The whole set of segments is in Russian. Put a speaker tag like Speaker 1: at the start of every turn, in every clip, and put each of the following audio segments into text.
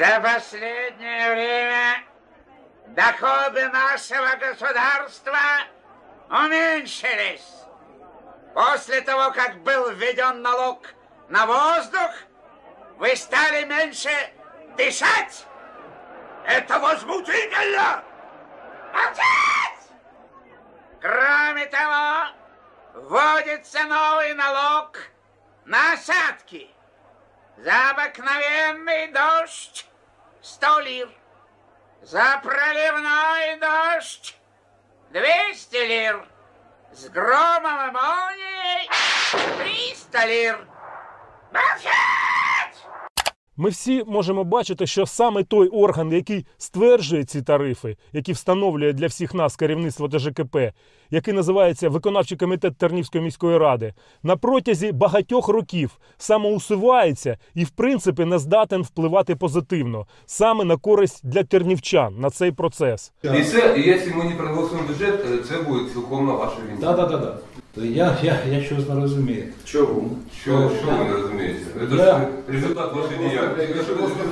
Speaker 1: За последнее время доходы нашего государства уменьшились. После того, как был введен налог на воздух, вы стали меньше дышать. Это возмутительно! Молчать! Кроме того, вводится новый налог на осадки. За обыкновенный дождь сто лир. За проливной дождь двести лир. С громом и молнией триста лир.
Speaker 2: Ми всі можемо бачити, що саме той орган, який стверджує ці тарифи, які встановлює для всіх нас керівництво ДЖКП, який називається виконавчий комітет Тернівської міської ради, на протязі багатьох років самоусувається і, в принципі, не здатен впливати позитивно саме на користь для тернівчан на цей процес. І це, і якщо
Speaker 1: ми не проголосуємо бюджет, е, це буде цілком на вашу війну. Так, так, так. Я, я, я щось не розумію. Чому? Що, що, що ви не розумієте? Це я... ж результат вашої діяльності.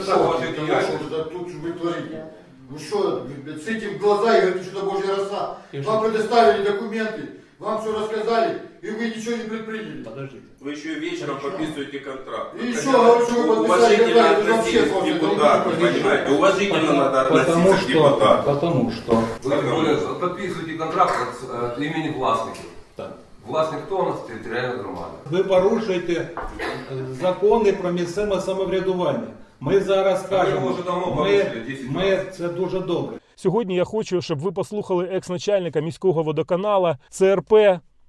Speaker 1: Це Тут ви творите. Вы ну что, с этим глаза и говорите, что Божья роса. Вам предоставили документы, вам все рассказали, и вы ничего не предприняли. Подождите.
Speaker 2: Вы еще вечером вы подписываете контракт. И еще, говорю, а что вы подписали контракт, это вообще депутату,
Speaker 1: Уважительно надо относиться к депутату. Потому что... Вы подписываете контракт от, э, имени властника. Власне, хто у нас територіальна громада? Ви порушуєте е, закони про місцеве самоврядування. Ми зараз кажемо, ми, ми це дуже добре.
Speaker 2: Сьогодні я хочу, щоб ви послухали екс-начальника міського водоканала ЦРП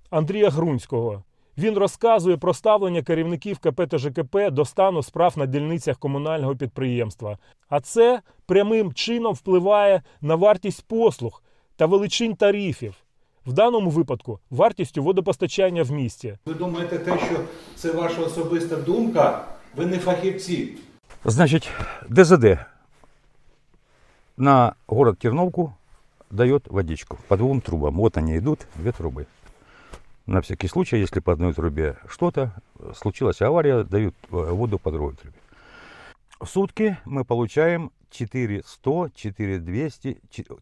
Speaker 2: Андрія Грунського. Він розказує про ставлення керівників КП та ЖКП до стану справ на дільницях комунального підприємства. А це прямим чином впливає на вартість послуг та величин тарифів. в даному випадку вартістю водопостачання в місті. Ви
Speaker 1: думаєте, те, що це ваша особиста
Speaker 2: думка? Ви не фахівці.
Speaker 1: Значить, ДЗД на город Терновку дает водичку по двум трубам. Вот они идут, две трубы. На всякий случай, если по одной трубе что-то, случилась авария, дают э, воду по другой трубе. В сутки мы получаем 4100, 4200,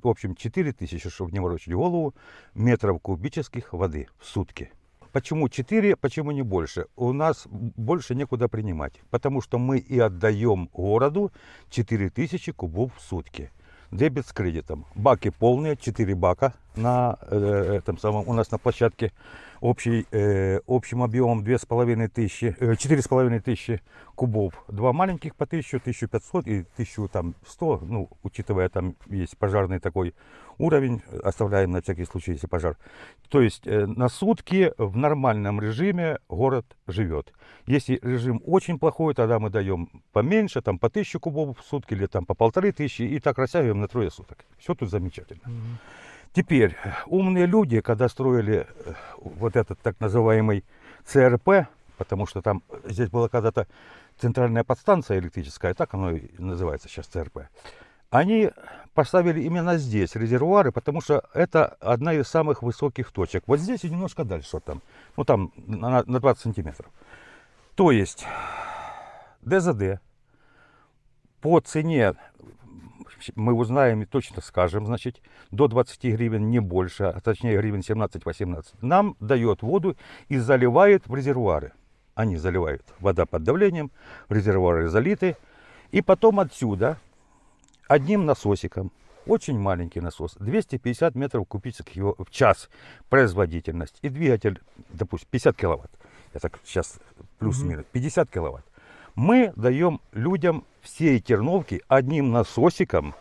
Speaker 1: в общем 4000, чтобы не морочить голову, метров кубических воды в сутки. Почему 4, почему не больше? У нас больше некуда принимать, потому что мы и отдаем городу 4000 кубов в сутки. Дебет с кредитом. Баки полные, 4 бака на э, этом самом, у нас на площадке общий, э, общим объемом 4500 э, тысячи кубов. Два маленьких по 1000, 1500 и 1100, ну, учитывая там есть пожарный такой уровень, оставляем на всякий случай, если пожар. То есть э, на сутки в нормальном режиме город живет. Если режим очень плохой, тогда мы даем поменьше, там по 1000 кубов в сутки или там по полторы тысячи и так растягиваем на трое суток. Все тут замечательно. Mm -hmm. Теперь, умные люди, когда строили э, вот этот так называемый ЦРП, потому что там э, здесь была когда-то центральная подстанция электрическая, так оно и называется сейчас ЦРП, они поставили именно здесь резервуары, потому что это одна из самых высоких точек. Вот здесь и немножко дальше, вот там, ну там на, на 20 сантиметров. То есть ДЗД по цене мы узнаем и точно скажем, значит, до 20 гривен, не больше, а точнее гривен 17-18, нам дает воду и заливает в резервуары. Они заливают, вода под давлением, резервуары залиты, и потом отсюда одним насосиком, очень маленький насос, 250 метров кубических его в час производительность, и двигатель, допустим, 50 киловатт, я так сейчас плюс-минус, 50 киловатт. Мы даем людям всей терновки одним насосиком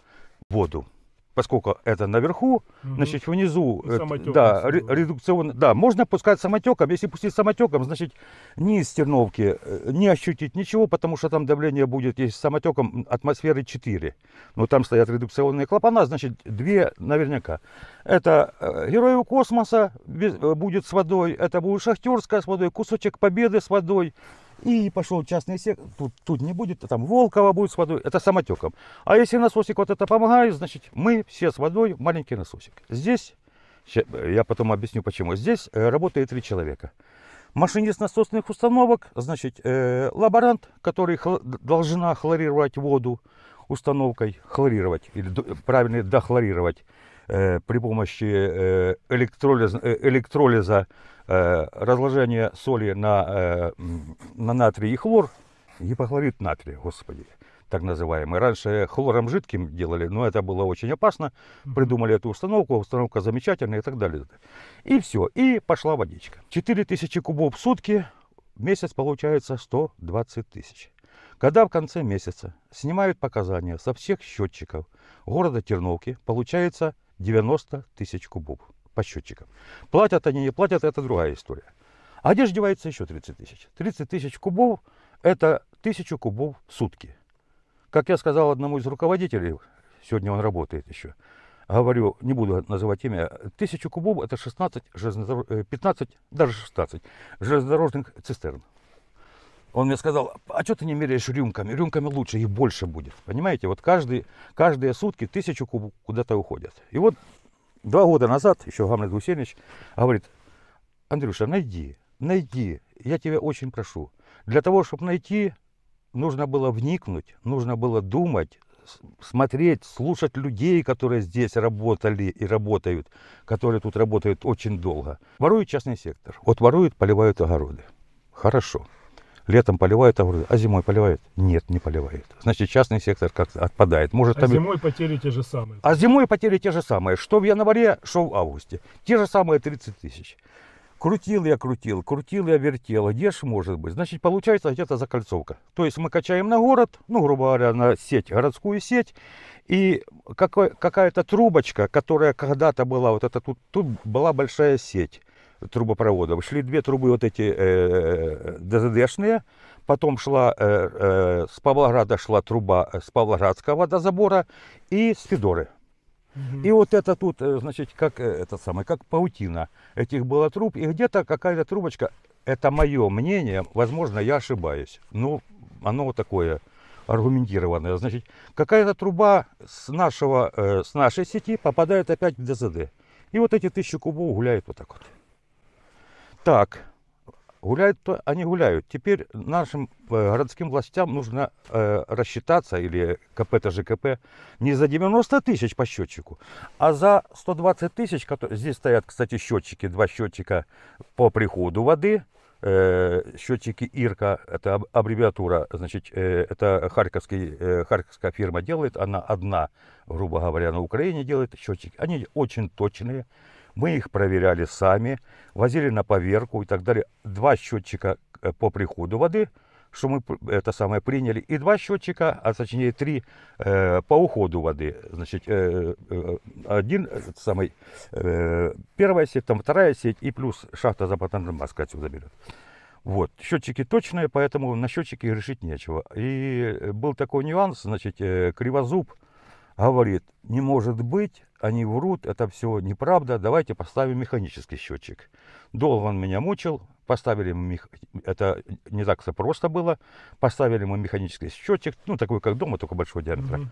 Speaker 1: воду. Поскольку это наверху, угу. значит, внизу, это, да, редукционно, да, можно пускать самотеком. Если пустить самотеком, значит, низ терновки э, не ощутить ничего, потому что там давление будет, если самотеком, атмосферы 4. Но там стоят редукционные клапана, значит, 2 наверняка. Это э, Герои космоса э, будет с водой, это будет Шахтерская с водой, кусочек Победы с водой, и пошел частный сектор, тут, тут не будет, там Волкова будет с водой, это самотеком. А если насосик вот это помогает, значит мы все с водой, маленький насосик. Здесь, я потом объясню почему, здесь э, работает три человека. Машинист насосных установок, значит э, лаборант, который хло должна хлорировать воду установкой, хлорировать, или правильно дохлорировать. Э, при помощи э, э, электролиза, электролиза разложения соли на, на натрий и хлор, гипохлорид натрия, господи, так называемый. Раньше хлором жидким делали, но это было очень опасно. Придумали эту установку, установка замечательная и так далее. И все, и пошла водичка. 4000 кубов в сутки, в месяц получается 120 тысяч. Когда в конце месяца снимают показания со всех счетчиков города Терновки, получается 90 тысяч кубов по счетчикам. Платят они, не платят, это другая история. А где же девается еще 30 тысяч? 30 тысяч кубов – это тысячу кубов в сутки. Как я сказал одному из руководителей, сегодня он работает еще, говорю, не буду называть имя, тысячу кубов – это 16, 15, э, даже 16 железнодорожных цистерн он мне сказал, а что ты не меряешь рюмками? Рюмками лучше, их больше будет. Понимаете, вот каждый, каждые сутки тысячу куб куда-то уходят. И вот два года назад еще Гамлет Гусевич говорит, Андрюша, найди, найди, я тебя очень прошу. Для того, чтобы найти, нужно было вникнуть, нужно было думать, смотреть, слушать людей, которые здесь работали и работают, которые тут работают очень долго. Ворует частный сектор. Вот воруют, поливают огороды. Хорошо летом поливают а, а зимой поливают? Нет, не поливают. Значит, частный сектор как то отпадает. Может, а там... зимой
Speaker 2: потери те же самые. А зимой
Speaker 1: потери те же самые. Что в январе, что в августе. Те же самые 30 тысяч. Крутил я, крутил, крутил я, вертел. Где ж может быть? Значит, получается где-то закольцовка. То есть мы качаем на город, ну, грубо говоря, на сеть, городскую сеть. И какая-то трубочка, которая когда-то была, вот это тут, тут была большая сеть трубопроводов. Шли две трубы вот эти э, э, ДЗДшные, потом шла, э, э, с Павлограда шла труба э, с Павлоградского водозабора и с Федоры. И вот это тут, э, значит, как это самое, как паутина этих было труб, и где-то какая-то трубочка, это мое мнение, возможно, я ошибаюсь, но оно вот такое аргументированное. Значит, какая-то труба с, нашего, э, с нашей сети попадает опять в ДЗД. И вот эти тысячи кубов гуляют вот так вот. Так, гуляют, то они гуляют. Теперь нашим э, городским властям нужно э, рассчитаться, или КП, это ЖКП, не за 90 тысяч по счетчику, а за 120 тысяч, которые... здесь стоят, кстати, счетчики, два счетчика по приходу воды, э, счетчики ИРКа, это аббревиатура, значит, э, это харьковский, э, харьковская фирма делает, она одна, грубо говоря, на Украине делает счетчик. Они очень точные, мы их проверяли сами, возили на поверку и так далее. Два счетчика э, по приходу воды, что мы это самое приняли, и два счетчика, а точнее три э, по уходу воды. Значит, э, э один э, самый э, первая сеть, там вторая сеть и плюс шахта запатанная маска отсюда берет. Вот, счетчики точные, поэтому на счетчике решить нечего. И был такой нюанс, значит, э, Кривозуб говорит, не может быть, они врут, это все неправда, давайте поставим механический счетчик. Долван меня мучил, поставили, мех... это не так все просто было, поставили мы механический счетчик, ну такой как дома, только большой диаметра. Угу.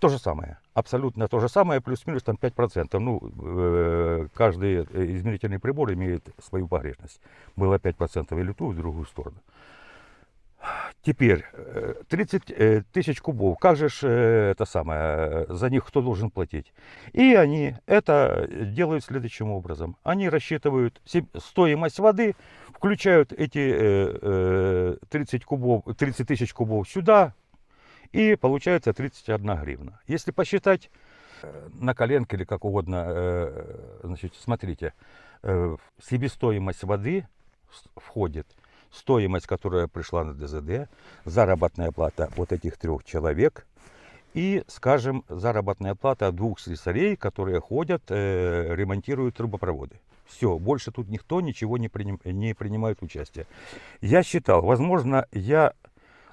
Speaker 1: То же самое, абсолютно то же самое, плюс-минус там 5%. Ну, э, каждый э, измерительный прибор имеет свою погрешность. Было 5% или ту, и в другую сторону. Теперь 30 э, э, тысяч кубов. Как же э, это самое, за них кто должен платить? И они это делают следующим образом. Они рассчитывают стоимость воды, включают эти 30 кубов, 30 тысяч кубов сюда, и получается 31 гривна. Если посчитать на коленке или как угодно, значит, смотрите, себестоимость воды входит стоимость, которая пришла на ДЗД, заработная плата вот этих трех человек и, скажем, заработная плата двух слесарей, которые ходят, э, ремонтируют трубопроводы. Все, больше тут никто ничего не, приним, не принимает участие. Я считал, возможно, я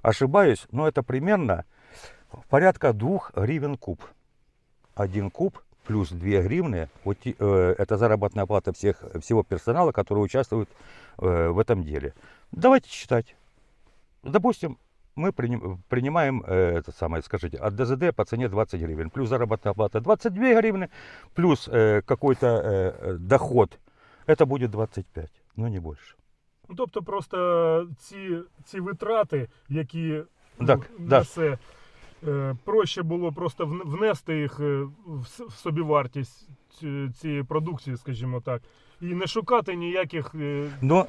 Speaker 1: ошибаюсь, но это примерно порядка двух гривен куб. Один куб плюс 2 гривны. Вот, э, это заработная плата всех, всего персонала, который участвует э, в этом деле. Давайте считать. Допустим, мы приним, принимаем, э, это самое, скажите, от ДЗД по цене 20 гривен, плюс заработная плата 22 гривны, плюс э, какой-то э, доход, это будет 25, но не більше.
Speaker 2: Ну, тобто просто ці, ці витрати, які так, ну, несе... Да. Е, проще було просто внести їх е, в собівартість цієї продукції, скажімо так, і не шукати ніяких. Е,
Speaker 1: ну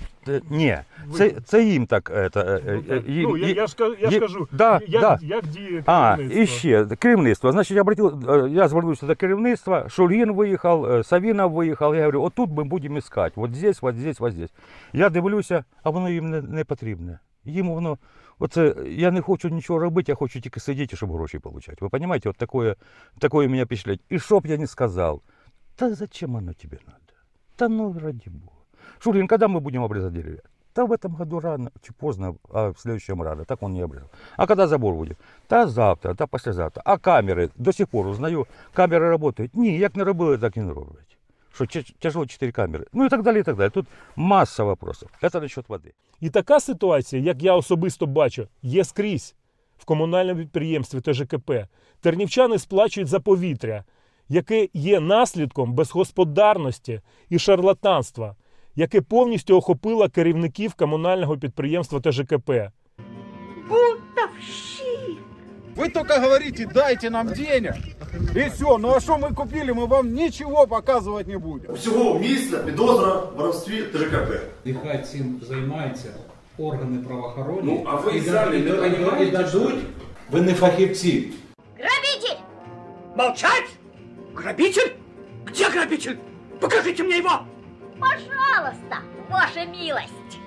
Speaker 1: ні, це це їм так. Это, ну, їм, ну, я, я ж я ж кажу, да, як, да. як діє керівництво. А, і ще керівництво. Значить, я обратил, я звернувся до керівництва, Шульгін виїхав, Савіна виїхав. Я говорю, отут ми будемо іскати. От здесь, от здесь, от здесь. Я дивлюся, а воно їм не, не потрібне. Їм воно. Вот э, я не хочу ничего робити, я хочу только сидеть щоб гроші отримати. Ви розумієте, от такое, такое мене впечатляє. І що б я не сказал. Да зачем оно тебе надо? Да ну ради Бога. Шурин, когда мы будем обрезать деревья? Да в этом году рано, чи поздно, а в следующем рано. Так он не обрезал. А когда забор будет? Да завтра, да послезавтра. А камеры, до сих пор узнаю, камеры работают. Ні, як не работают, так і не работают. что тяжело 4 камери. Ну і так далі. і так далі. Тут маса вопросов.
Speaker 2: Це насчет води. І така ситуація, як я особисто бачу, є скрізь в комунальному підприємстві ТЖКП. Тернівчани сплачують за повітря, яке є наслідком безгосподарності і шарлатанства, яке повністю охопило керівників комунального підприємства ТЖКП. Вы только говорите, дайте нам денег. И все, ну а что мы купили, мы вам ничего показывать не будем. Всього місця підозра в
Speaker 1: воровстві ТРКП. Нехай цим займаються органи правоохоронні. Ну, а ви і, самі не і, і, і дадуть. Ви не фахівці. Грабитель! Молчать! Грабитель? Где грабитель? Покажите мне его! Пожалуйста, ваша
Speaker 2: милость!